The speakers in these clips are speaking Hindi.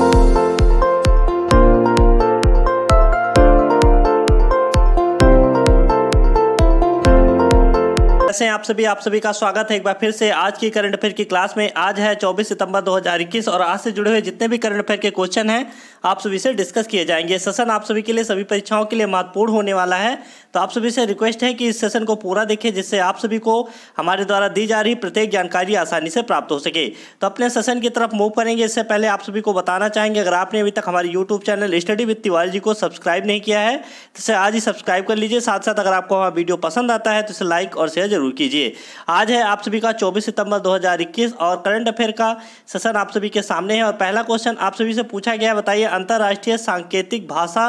you. कैसे हैं आप सभी आप सभी का स्वागत है एक बार फिर से आज की करंट अफेयर की क्लास में आज है 24 सितंबर 2021 और आज से जुड़े हुए जितने भी करंट अफेयर के क्वेश्चन हैं आप सभी से डिस्कस किए जाएंगे सेशन आप सभी के लिए सभी परीक्षाओं के लिए महत्वपूर्ण होने वाला है तो आप सभी से रिक्वेस्ट है कि इस सेशन को पूरा देखें जिससे आप सभी को हमारे द्वारा दी जा रही प्रत्येक जानकारी आसानी से प्राप्त हो सके तो अपने सेशन की तरफ मूव करेंगे इससे पहले आप सभी को बताना चाहेंगे अगर आपने अभी तक हमारे YouTube channel study with Tiwari ji को सब्सक्राइब नहीं किया है तो इसे आज ही सब्सक्राइब कर लीजिए साथ साथ अगर आपको हमारा वीडियो पसंद आता है तो इसे लाइक और शेयर जरूर जरूर कीजिए आज है आप सभी का 24 सितंबर 2021 और करंट अफेयर का सेशन आप सभी के सामने है और पहला क्वेश्चन आप सभी से पूछा गया है बताइए अंतर्राष्ट्रीय सांकेतिक भाषा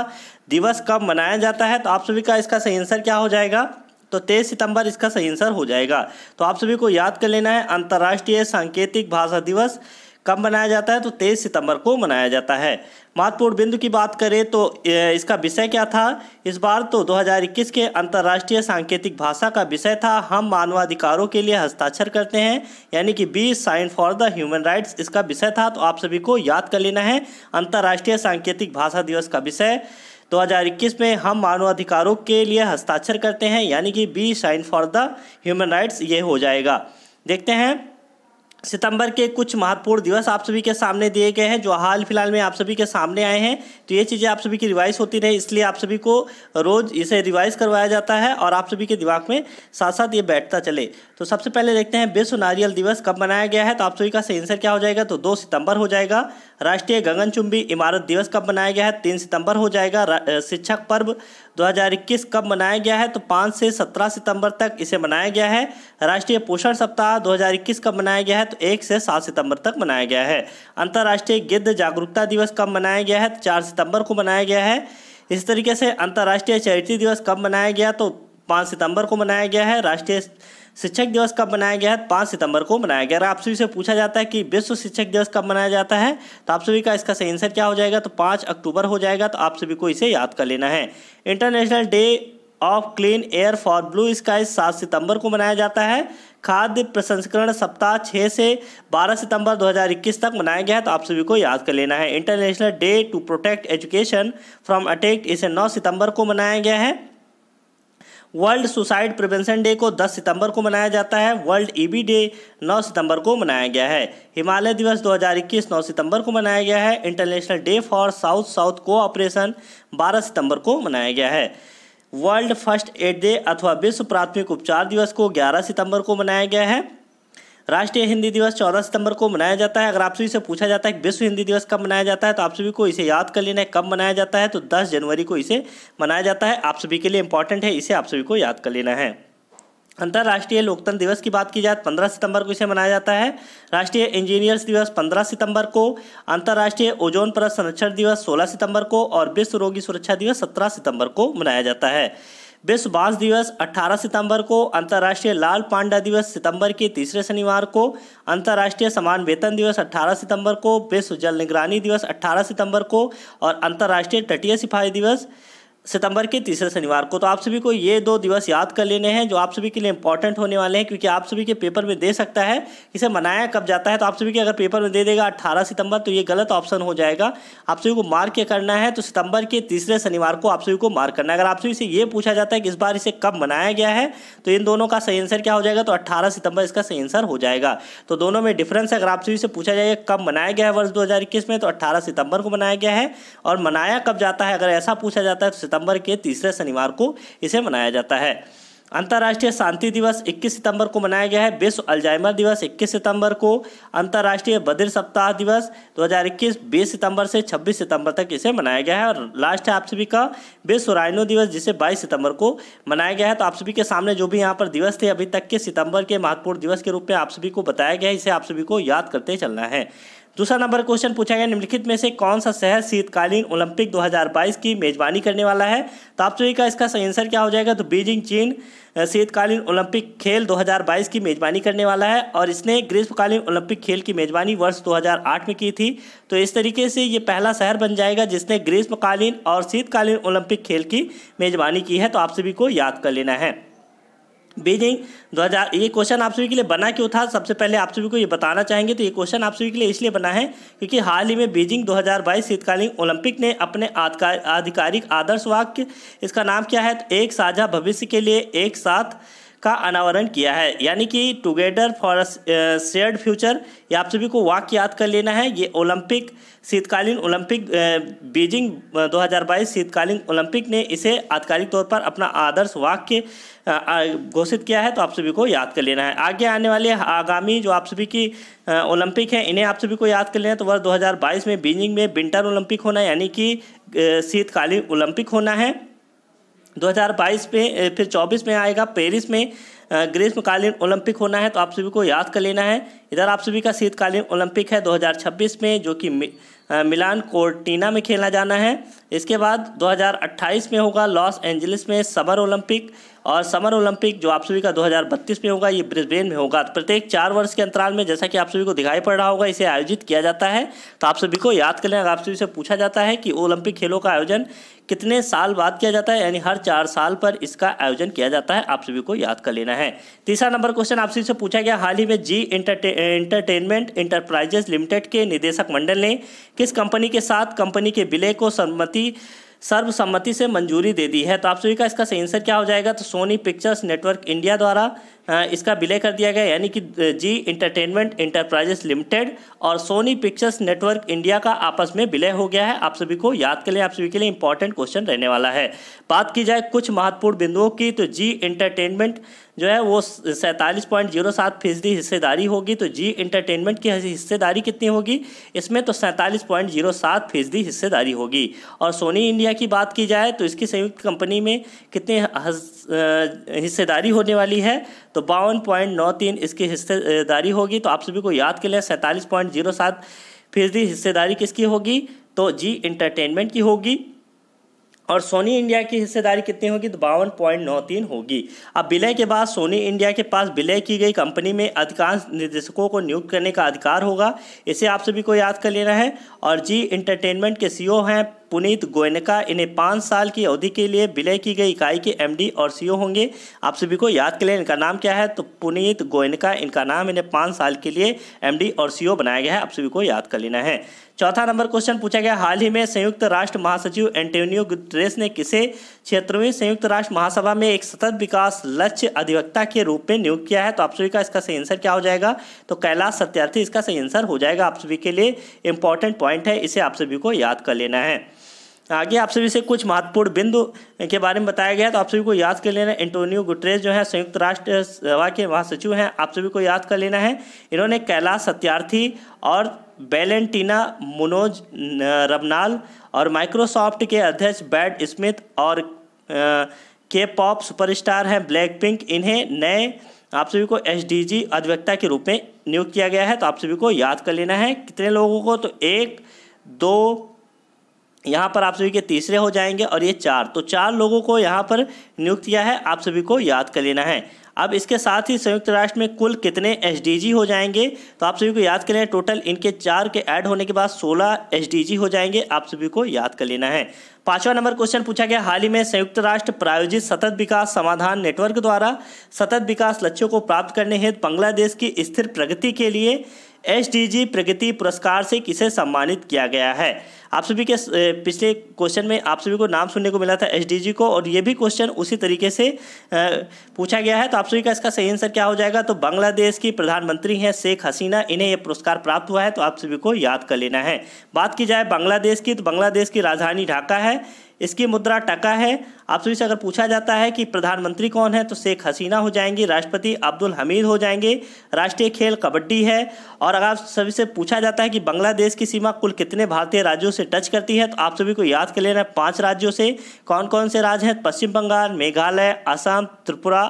दिवस कब मनाया जाता है तो आप सभी का इसका सही आंसर क्या हो जाएगा तो तेईस सितंबर इसका सही आंसर हो जाएगा तो आप सभी को याद कर लेना है अंतर्राष्ट्रीय सांकेतिक भाषा दिवस कब मनाया जाता है तो तेईस सितंबर को मनाया जाता है महत्वपूर्ण बिंदु की बात करें तो इसका विषय क्या था इस बार तो 2021 के अंतर्राष्ट्रीय सांकेतिक भाषा का विषय था हम मानवाधिकारों के लिए हस्ताक्षर करते हैं यानी कि be sign for the human rights इसका विषय था तो आप सभी को याद कर लेना है अंतर्राष्ट्रीय सांकेतिक भाषा दिवस का विषय 2021 में हम मानवाधिकारों के लिए हस्ताक्षर करते हैं यानी कि be sign for the human rights ये हो जाएगा देखते हैं सितंबर के कुछ महत्वपूर्ण दिवस आप सभी के सामने दिए गए हैं जो हाल फिलहाल में आप सभी के सामने आए हैं तो ये चीज़ें आप सभी की रिवाइज होती रहे इसलिए आप सभी को रोज़ इसे रिवाइज करवाया जाता है और आप सभी के दिमाग में साथ साथ ये बैठता चले तो सबसे पहले देखते हैं विश्व नारियल दिवस कब मनाया गया है तो आप सभी का सही आंसर क्या हो जाएगा तो दो सितंबर हो जाएगा राष्ट्रीय गगनचुंबी इमारत दिवस कब मनाया गया है तीन सितंबर हो जाएगा शिक्षक पर्व 2021 कब मनाया गया है तो 5 से 17 सितंबर तक इसे मनाया गया है राष्ट्रीय पोषण सप्ताह 2021 कब मनाया गया है तो 1 से 7 सितंबर तक मनाया गया है अंतर्राष्ट्रीय गिद्ध जागरूकता दिवस कब मनाया गया है तो 4 सितंबर को मनाया गया है इस तरीके से अंतर्राष्ट्रीय चैरिटी दिवस कब मनाया गया तो पाँच सितंबर को मनाया गया है राष्ट्रीय शिक्षक दिवस कब मनाया गया है पाँच सितंबर को मनाया गया अगर आप सभी से पूछा जाता है कि विश्व शिक्षक दिवस कब मनाया जाता है तो आप सभी का इसका सही आंसर क्या हो जाएगा तो पाँच अक्टूबर हो जाएगा तो आप सभी को इसे याद कर लेना है international day of clean air for blue sky सात सितंबर को मनाया जाता है खाद्य प्रसंस्करण सप्ताह छः से बारह सितंबर 2021 तक मनाया गया है तो आप सभी को याद कर लेना है international day to protect education from attack इसे 9 सितंबर को मनाया गया है वर्ल्ड सुसाइड प्रिवेंशन डे को 10 सितंबर को मनाया जाता है वर्ल्ड ईबी डे 9 सितंबर को मनाया गया है हिमालय दिवस 2021 9 सितंबर को मनाया गया है international day for south south cooperation 12 सितंबर को मनाया गया है वर्ल्ड फर्स्ट एड डे अथवा विश्व प्राथमिक उपचार दिवस को 11 सितंबर को मनाया गया है राष्ट्रीय हिंदी दिवस चौदह सितंबर को मनाया जाता है अगर आप सभी से पूछा जाता है विश्व हिंदी दिवस कब मनाया जाता है तो आप सभी को इसे याद कर लेना है कब मनाया जाता है तो दस जनवरी को इसे मनाया जाता है आप सभी के लिए इंपॉर्टेंट है इसे आप सभी को याद कर लेना है अंतर्राष्ट्रीय लोकतंत्र दिवस की बात की जाए तो पंद्रह सितंबर को इसे मनाया जाता है राष्ट्रीय इंजीनियर्स दिवस पंद्रह सितंबर को अंतर्राष्ट्रीय ओजोन परत संरक्षण दिवस सोलह सितंबर को और विश्व रोगी सुरक्षा दिवस सत्रह सितंबर को मनाया जाता है विश्व बांस दिवस 18 सितंबर को अंतर्राष्ट्रीय लाल पांडा दिवस सितंबर के तीसरे शनिवार को अंतर्राष्ट्रीय समान वेतन दिवस 18 सितंबर को विश्व जल निगरानी दिवस 18 सितंबर को और अंतर्राष्ट्रीय तटीय सिपाही दिवस सितंबर के तीसरे शनिवार को तो आप सभी को ये दो दिवस याद कर लेने हैं जो आप सभी के लिए इंपॉर्टेंट होने वाले हैं क्योंकि आप सभी के पेपर में दे सकता है इसे मनाया कब जाता है तो आप सभी के अगर पेपर में दे देगा 18 सितंबर तो ये गलत ऑप्शन हो जाएगा आप सभी को मार्क क्या करना है तो सितंबर के तीसरे शनिवार को आप सभी को मार्क करना है अगर आप सभी से ये पूछा जाता है कि इस बार इसे कब मनाया गया है तो इन दोनों का सही आंसर क्या हो जाएगा तो अट्ठारह सितंबर इसका सही आंसर हो जाएगा तो दोनों में डिफरेंस अगर आप सभी से पूछा जाएगा कब मनाया गया है वर्ष दो में तो अट्ठारह सितंबर को मनाया गया है और मनाया कब जाता है अगर ऐसा पूछा जाता है तो सितंबर के तीसरे शनिवार को इसे मनाया जाता है अंतर्राष्ट्रीय शांति दिवस 21 सितंबर को मनाया गया है विश्व अल्जाइमर दिवस 21 सितंबर को अंतर्राष्ट्रीय बद्र सप्ताह दिवस 2021 20 सितंबर से 26 सितंबर तक इसे मनाया गया है और लास्ट है आप सभी का विश्व राइनो दिवस जिसे 22 सितंबर को मनाया गया है तो आप सभी के सामने जो भी यहाँ पर दिवस थे अभी तक के सितंबर के महत्वपूर्ण दिवस के रूप में आप सभी को बताया गया है इसे आप सभी को याद करते चलना है दूसरा नंबर क्वेश्चन पूछा गया निम्नलिखित में से कौन सा शहर शीतकालीन ओलंपिक 2022 की मेजबानी करने वाला है तो आप सभी का इसका सही आंसर क्या हो जाएगा तो बीजिंग चीन शीतकालीन ओलंपिक खेल 2022 की मेजबानी करने वाला है और इसने ग्रीष्मकालीन ओलंपिक खेल की मेजबानी वर्ष 2008 में की थी तो इस तरीके से ये पहला शहर बन जाएगा जिसने ग्रीष्मकालीन और शीतकालीन ओलंपिक खेल की मेजबानी की है तो आप सभी को याद कर लेना है बीजिंग हज़ार ये क्वेश्चन आप सभी के लिए बना क्यों था सबसे पहले आप सभी को ये बताना चाहेंगे तो ये क्वेश्चन आप सभी के लिए इसलिए बना है क्योंकि हाल ही में बीजिंग 2022 शीतकालीन ओलंपिक ने अपने आधिकारिक आदर्श वाक्य इसका नाम क्या है तो एक साझा भविष्य के लिए एक साथ का अनावरण किया है यानी कि टुगेदर फॉर शेयर्ड फ्यूचर ये आप सभी को वाक्य याद कर लेना है ये ओलंपिक शीतकालीन ओलंपिक uh, बीजिंग 2022 uh, शीतकालीन ओलंपिक ने इसे आधिकारिक तौर पर अपना आदर्श वाक्य uh, घोषित किया है तो आप सभी को याद कर लेना है आगे आने वाले आगामी जो आप सभी की ओलंपिक है इन्हें आप सभी को याद कर लेना है तो वर्ष 2022 में बीजिंग में विंटर ओलंपिक होना यानी कि शीतकालीन ओलंपिक होना है 2022 में फिर 24 में आएगा पेरिस में ग्रीष्मकालीन ओलंपिक होना है तो आप सभी को याद कर लेना है इधर आप सभी का शीतकालीन ओलंपिक है 2026 में जो कि मिलान कोर्टिना में खेला जाना है इसके बाद 2028 में होगा लॉस एंजलिस में समर ओलंपिक और समर ओलंपिक जो आप सभी का 2032 में होगा ये ब्रिस्बेन में होगा तो प्रत्येक चार वर्ष के अंतराल में जैसा कि आप सभी को दिखाई पड़ रहा होगा इसे आयोजित किया जाता है तो आप सभी को याद कर लें आप सभी से पूछा जाता है कि ओलंपिक खेलों का आयोजन कितने साल बाद किया जाता है यानी हर चार साल पर इसका आयोजन किया जाता है आप सभी को याद कर लेना है तीसरा नंबर क्वेश्चन आप सभी से पूछा गया हाल ही में जी इंटरटेनमेंट इंटरप्राइजेस लिमिटेड के निदेशक मंडल ने किस कंपनी के साथ कंपनी के विलय को सम्मति सर्वसम्मति से मंजूरी दे दी है तो आप सभी का इसका सही आंसर क्या हो जाएगा तो सोनी पिक्चर्स नेटवर्क इंडिया द्वारा इसका विलय कर दिया गया यानी कि जी इंटरटेनमेंट इंटरप्राइजेस लिमिटेड और सोनी पिक्चर्स नेटवर्क इंडिया का आपस में विलय हो गया है आप सभी को याद कर लें आप सभी के लिए इंपॉर्टेंट क्वेश्चन रहने वाला है बात की जाए कुछ महत्वपूर्ण बिंदुओं की तो जी इंटरटेनमेंट जो है वो सैंतालीस पॉइंट जीरो सात फीसदी हिस्सेदारी होगी तो जी इंटरटेनमेंट की हिस्सेदारी कितनी होगी इसमें तो सैंतालीस पॉइंट जीरो सात फीसदी हिस्सेदारी होगी और सोनी इंडिया की बात की जाए तो इसकी संयुक्त कंपनी में कितने हिस्सेदारी होने वाली है तो बावन पॉइंट नौ तीन इसकी हिस्सेदारी होगी तो आप सभी को याद के लें सैंतालीस पॉइंट जीरो सात फीसदी हिस्सेदारी किसकी होगी तो जी इंटरटेनमेंट की होगी और सोनी इंडिया की हिस्सेदारी कितनी होगी तो बावन पॉइंट नौ तीन होगी अब विलय के बाद सोनी इंडिया के पास विलय की गई कंपनी में अधिकांश निदेशकों को नियुक्त करने का अधिकार होगा इसे आप सभी को याद कर लेना है और जी इंटरटेनमेंट के सीईओ हैं पुनीत गोयनका इन्हें पाँच साल की अवधि के लिए विलय की गई इकाई के एमडी और सीईओ होंगे आप सभी को याद कर लें इनका नाम क्या है तो पुनीत गोयनका इनका नाम इन्हें पाँच साल के लिए एमडी और सीईओ बनाया गया है आप सभी को याद कर लेना है चौथा नंबर क्वेश्चन पूछा गया हाल ही में संयुक्त राष्ट्र महासचिव एंटोनियो गुटरेस ने किसे क्षेत्रवीं संयुक्त राष्ट्र महासभा में एक सतत विकास लक्ष्य अधिवक्ता के रूप में नियुक्त किया है तो आप सभी का इसका सही आंसर क्या हो जाएगा तो कैलाश सत्यार्थी इसका सही आंसर हो जाएगा आप सभी के लिए इंपॉर्टेंट पॉइंट है इसे आप सभी को याद कर लेना है आगे आप सभी से कुछ महत्वपूर्ण बिंदु के बारे में बताया गया तो आप सभी को याद कर लेना एंटोनियो गुटरेस जो है संयुक्त राष्ट्र सभा के महासचिव हैं आप सभी को याद कर लेना है इन्होंने कैलाश सत्यार्थी और बेलेंटिना मुनोज रबनाल और माइक्रोसॉफ्ट के अध्यक्ष बैड स्मिथ और के पॉप सुपरस्टार हैं ब्लैक पिंक इन्हें नए आप सभी को एस अधिवक्ता के रूप में नियुक्त किया गया है तो आप सभी को याद कर लेना है कितने लोगों को तो एक दो यहाँ पर आप सभी के तीसरे हो जाएंगे और ये चार तो चार लोगों को यहाँ पर नियुक्त किया है आप सभी को याद कर लेना है अब इसके साथ ही संयुक्त राष्ट्र में कुल कितने एस हो जाएंगे तो आप सभी को याद कर टोटल इनके चार के ऐड होने के बाद सोलह एस हो जाएंगे आप सभी को याद कर लेना है पांचवा नंबर क्वेश्चन पूछा गया हाल ही में संयुक्त राष्ट्र प्रायोजित सतत विकास समाधान नेटवर्क द्वारा सतत विकास लक्ष्यों को प्राप्त करने हेतु बांग्लादेश की स्थिर प्रगति के लिए एसडीजी प्रगति पुरस्कार से किसे सम्मानित किया गया है आप सभी के पिछले क्वेश्चन में आप सभी को नाम सुनने को मिला था एसडीजी को और ये भी क्वेश्चन उसी तरीके से पूछा गया है तो आप सभी का इसका सही आंसर क्या हो जाएगा तो बांग्लादेश की प्रधानमंत्री हैं शेख हसीना इन्हें यह पुरस्कार प्राप्त हुआ है तो आप सभी को याद कर लेना है बात की जाए बांग्लादेश की तो बांग्लादेश की राजधानी ढाका है इसकी मुद्रा टका है आप सभी से अगर पूछा जाता है कि प्रधानमंत्री कौन है तो शेख हसीना हो जाएंगी राष्ट्रपति अब्दुल हमीद हो जाएंगे राष्ट्रीय खेल कबड्डी है और अगर आप सभी से पूछा जाता है कि बांग्लादेश की सीमा कुल कितने भारतीय राज्यों से टच करती है तो आप सभी को याद कर लेना है पाँच राज्यों से कौन कौन से राज्य हैं पश्चिम बंगाल मेघालय असम त्रिपुरा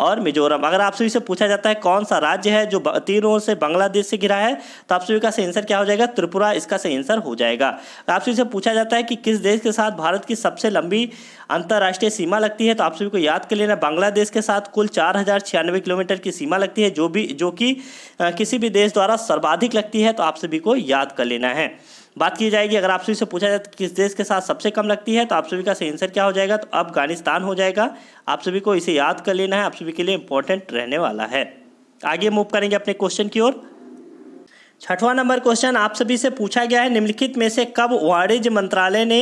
और मिजोरम अगर आप सभी से पूछा जाता है कौन सा राज्य है जो तीन ओर से बांग्लादेश से घिरा है तो आप सभी का सही आंसर क्या हो जाएगा त्रिपुरा इसका सही आंसर हो जाएगा तो आप सभी से पूछा जाता है कि किस देश के साथ भारत की सबसे लंबी अंतर्राष्ट्रीय सीमा लगती है तो आप सभी को याद कर लेना बांग्लादेश के साथ कुल चार किलोमीटर की सीमा लगती है जो भी जो कि किसी भी देश द्वारा सर्वाधिक लगती है तो आप सभी को याद कर लेना है बात की जाएगी अगर आप सभी से पूछा जाए तो किस देश के साथ सबसे कम लगती है तो आप सभी का सही आंसर क्या हो जाएगा तो अफगानिस्तान हो जाएगा आप सभी को इसे याद कर लेना है आप सभी के लिए इंपॉर्टेंट रहने वाला है आगे मूव करेंगे अपने क्वेश्चन की ओर छठवां नंबर क्वेश्चन आप सभी से पूछा गया है निम्नलिखित में से कब वाणिज्य मंत्रालय ने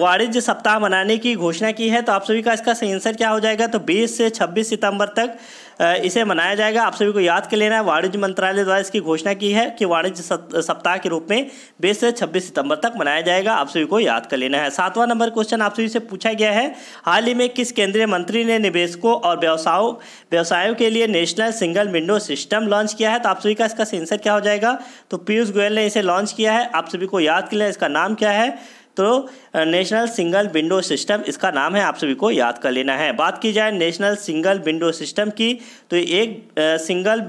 वाणिज्य सप्ताह मनाने की घोषणा की है तो आप सभी का इसका सही आंसर क्या हो जाएगा तो 20 से 26 सितंबर तक इसे मनाया जाएगा आप सभी को याद कर लेना है वाणिज्य मंत्रालय द्वारा इसकी घोषणा की है कि वाणिज्य सप्ताह के रूप में बीस से छब्बीस सितंबर तक मनाया जाएगा आप सभी को याद कर लेना है सातवां नंबर क्वेश्चन आप सभी से पूछा गया है हाल ही में किस केंद्रीय मंत्री ने निवेशकों और व्यवसायों व्यवसायों के लिए national single window system launch किया है तो आप सभी का इसका सेंसर क्या हो जाएगा तो पीयूष गोयल ने इसे लॉन्च किया है आप सभी को याद कर लेना इसका नाम क्या है तो नेशनल सिंगल विंडो सिस्टम इसका नाम है आप सभी को याद कर लेना है बात की जाए नेशनल सिंगल विंडो सिस्टम की तो एक सिंगल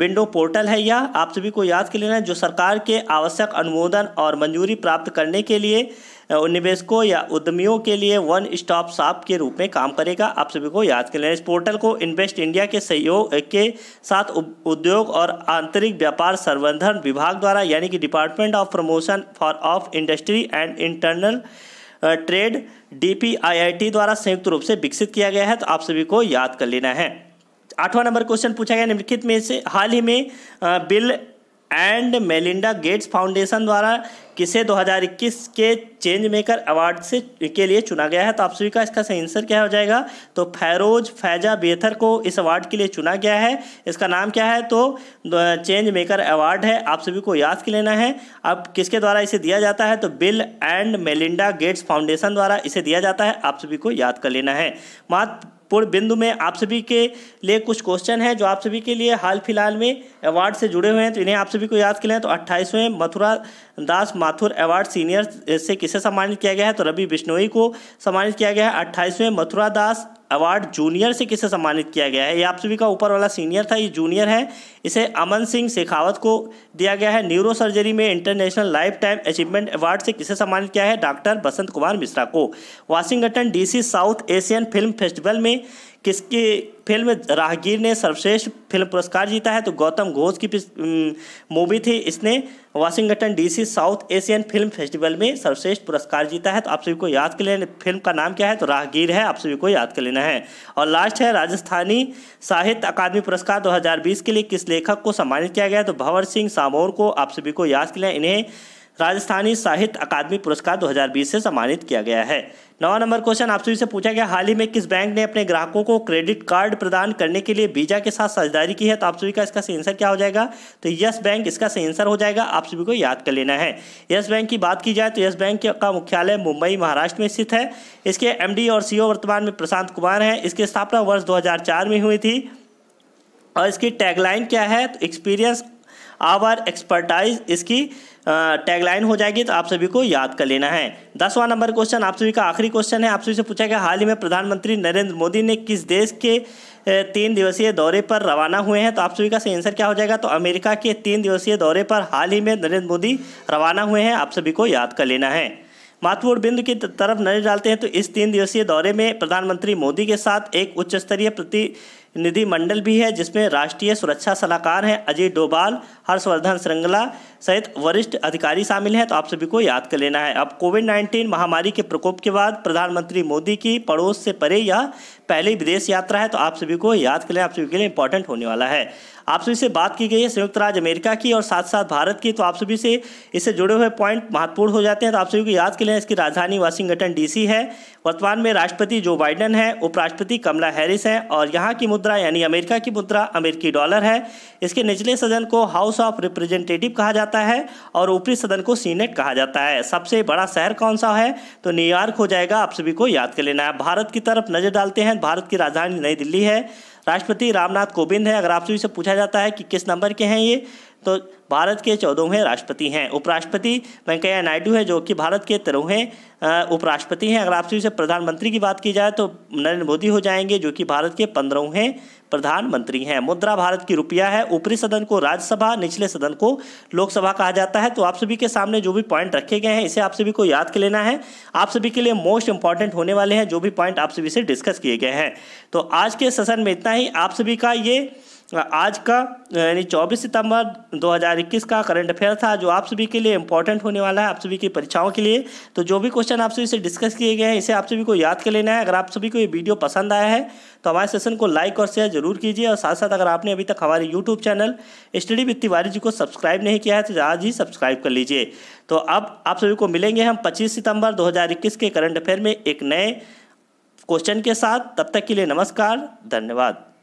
विंडो पोर्टल है यह आप सभी को याद कर लेना है जो सरकार के आवश्यक अनुमोदन और मंजूरी प्राप्त करने के लिए निवेशकों या उद्यमियों के लिए वन स्टॉप शॉप के रूप में काम करेगा आप सभी को याद कर लेना इस पोर्टल को इन्वेस्ट इंडिया के सहयोग के साथ उद्योग और आंतरिक व्यापार संवर्धन विभाग द्वारा यानी कि department of promotion for of industry and internal trade D द्वारा संयुक्त रूप से विकसित किया गया है तो आप सभी को याद कर लेना है आठवां नंबर क्वेश्चन पूछा गया निम्नलिखित में से हाल ही में Bill and Melinda Gates Foundation द्वारा किसे 2021 के चेंज मेकर अवार्ड से के लिए चुना गया है तो आप सभी का इसका सही आंसर क्या हो जाएगा तो फैरोज फैजा बेथर को इस अवार्ड के लिए चुना गया है इसका नाम क्या है तो चेंज मेकर अवार्ड है आप सभी को याद कर लेना है अब किसके द्वारा इसे दिया जाता है तो Bill and Melinda Gates Foundation द्वारा इसे दिया जाता है आप सभी को याद कर लेना है मात्र पूर्ण बिंदु में आप सभी के लिए कुछ क्वेश्चन हैं जो आप सभी के लिए हाल फिलहाल में अवार्ड से जुड़े हुए हैं तो इन्हें आप सभी को याद के लिए तो अट्ठाईसवें मथुरा दास माथुर अवार्ड सीनियर से किसे सम्मानित किया गया है तो रवि बिश्नोई को सम्मानित किया गया है अट्ठाईसवें मथुरा दास अवार्ड जूनियर से किसे सम्मानित किया गया है ये आप सभी का ऊपर वाला सीनियर था ये जूनियर है इसे अमन सिंह शेखावत को दिया गया है न्यूरो सर्जरी में international lifetime achievement award से किसे सम्मानित किया है डॉक्टर बसंत कुमार मिश्रा को Washington DC South Asian film festival में किसकी फिल्म राहगीर ने सर्वश्रेष्ठ फिल्म पुरस्कार जीता है तो गौतम घोष की मूवी थी इसने Washington DC South Asian film festival में सर्वश्रेष्ठ पुरस्कार जीता है तो आप सभी को याद कर लेना फिल्म का नाम क्या है तो राहगीर है आप सभी को याद कर लेना है और लास्ट है राजस्थानी साहित्य अकादमी पुरस्कार दो के लिए किस लेखक को सम्मानित किया गया तो भंवर सिंह सामोर को आप सभी को याद कर लेना इन्हें राजस्थानी साहित्य अकादमी पुरस्कार 2020 से सम्मानित किया गया है नवा नंबर क्वेश्चन आप सभी से पूछा गया हाल ही में किस बैंक ने अपने ग्राहकों को क्रेडिट कार्ड प्रदान करने के लिए वीजा के साथ साझेदारी की है तो आप सभी का इसका सही आंसर क्या हो जाएगा तो यस बैंक इसका सही आंसर हो जाएगा आप सभी को याद कर लेना है यस बैंक की बात की जाए तो यस बैंक का मुख्यालय मुंबई महाराष्ट्र में स्थित है इसके एम और सी वर्तमान में प्रशांत कुमार हैं इसकी स्थापना वर्ष दो में हुई थी और इसकी टैगलाइन क्या है तो एक्सपीरियंस आवर एक्सपर्टाइज इसकी टैगलाइन हो जाएगी तो आप सभी को याद कर लेना है दसवां नंबर क्वेश्चन आप सभी का आखिरी क्वेश्चन है आप सभी से पूछा गया हाल ही में प्रधानमंत्री नरेंद्र मोदी ने किस देश के तीन दिवसीय दौरे पर रवाना हुए हैं तो आप सभी का सही आंसर क्या हो जाएगा तो अमेरिका के तीन दिवसीय दौरे पर हाल ही में नरेंद्र मोदी रवाना हुए हैं आप सभी को याद कर लेना है महत्वपूर्ण बिंदु की तरफ नजर डालते हैं तो इस तीन दिवसीय दौरे में प्रधानमंत्री मोदी के साथ एक उच्च स्तरीय प्रति निधि मंडल भी है जिसमें राष्ट्रीय सुरक्षा सलाहकार हैं अजय डोभाल हर्षवर्धन श्रृंगला सहित वरिष्ठ अधिकारी शामिल हैं तो आप सभी को याद कर लेना है अब कोविड नाइन्टीन महामारी के प्रकोप के बाद प्रधानमंत्री मोदी की पड़ोस से परे यह पहली विदेश यात्रा है तो आप सभी को याद कर लें आप सभी के लिए इंपॉर्टेंट होने वाला है आप सभी से बात की गई है संयुक्त राज्य अमेरिका की और साथ साथ भारत की तो आप सभी से इससे जुड़े हुए पॉइंट महत्वपूर्ण हो जाते हैं तो आप सभी को याद कर लिए इसकी राजधानी वाशिंगटन डीसी है वर्तमान में राष्ट्रपति जो बाइडन है उपराष्ट्रपति कमला हैरिस हैं और यहाँ की मुद्रा यानी अमेरिका की मुद्रा अमेरिकी डॉलर है इसके निचले सदन को हाउस ऑफ रिप्रेजेंटेटिव कहा जाता है और ऊपरी सदन को सीनेट कहा जाता है सबसे बड़ा शहर कौन सा है तो न्यूयॉर्क हो जाएगा आप सभी को याद कर लेना है भारत की तरफ नजर डालते हैं भारत की राजधानी नई दिल्ली है राष्ट्रपति रामनाथ कोविंद है अगर आपसे भी से पूछा जाता है कि किस नंबर के हैं ये तो भारत के चौदहवें राष्ट्रपति हैं उपराष्ट्रपति वेंकैया नायडू हैं जो कि भारत के तेरहवें उपराष्ट्रपति हैं अगर आपसे से प्रधानमंत्री की बात की जाए तो नरेंद्र मोदी हो जाएंगे जो कि भारत के पंद्रहवें प्रधानमंत्री हैं मुद्रा भारत की रुपया है ऊपरी सदन को राज्यसभा निचले सदन को लोकसभा कहा जाता है तो आप सभी के सामने जो भी पॉइंट रखे गए हैं इसे आप सभी को याद कर लेना है आप सभी के लिए मोस्ट इंपॉर्टेंट होने वाले हैं जो भी पॉइंट आप सभी से डिस्कस किए गए हैं तो आज के सेशन में इतना ही आप सभी का ये आज का यानी 24 सितंबर 2021 का करंट अफेयर था जो आप सभी के लिए इंपॉर्टेंट होने वाला है आप सभी की परीक्षाओं के लिए तो जो भी क्वेश्चन आप सभी से डिस्कस किए गए हैं इसे आप सभी को याद कर लेना है अगर आप सभी को ये वीडियो पसंद आया है तो हमारे सेशन को लाइक और शेयर जरूर कीजिए और साथ साथ अगर आपने अभी तक हमारे YouTube channel study with Tiwari ji को सब्सक्राइब नहीं किया है तो आज ही सब्सक्राइब कर लीजिए तो अब आप सभी को मिलेंगे हम पच्चीस सितम्बर दो के करंट अफेयर में एक नए क्वेश्चन के साथ तब तक के लिए नमस्कार धन्यवाद